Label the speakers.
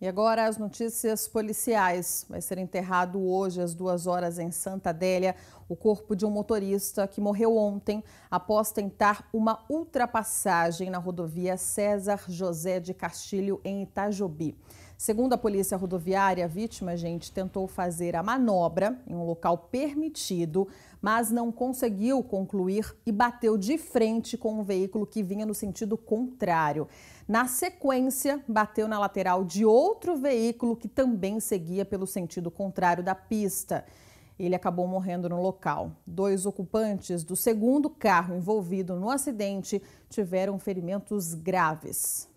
Speaker 1: E agora as notícias policiais. Vai ser enterrado hoje às duas horas em Santa Adélia o corpo de um motorista que morreu ontem após tentar uma ultrapassagem na rodovia César José de Castilho, em Itajobi. Segundo a Polícia Rodoviária, a vítima, gente, tentou fazer a manobra em um local permitido, mas não conseguiu concluir e bateu de frente com um veículo que vinha no sentido contrário. Na sequência, bateu na lateral de outro veículo que também seguia pelo sentido contrário da pista. Ele acabou morrendo no local. Dois ocupantes do segundo carro envolvido no acidente tiveram ferimentos graves.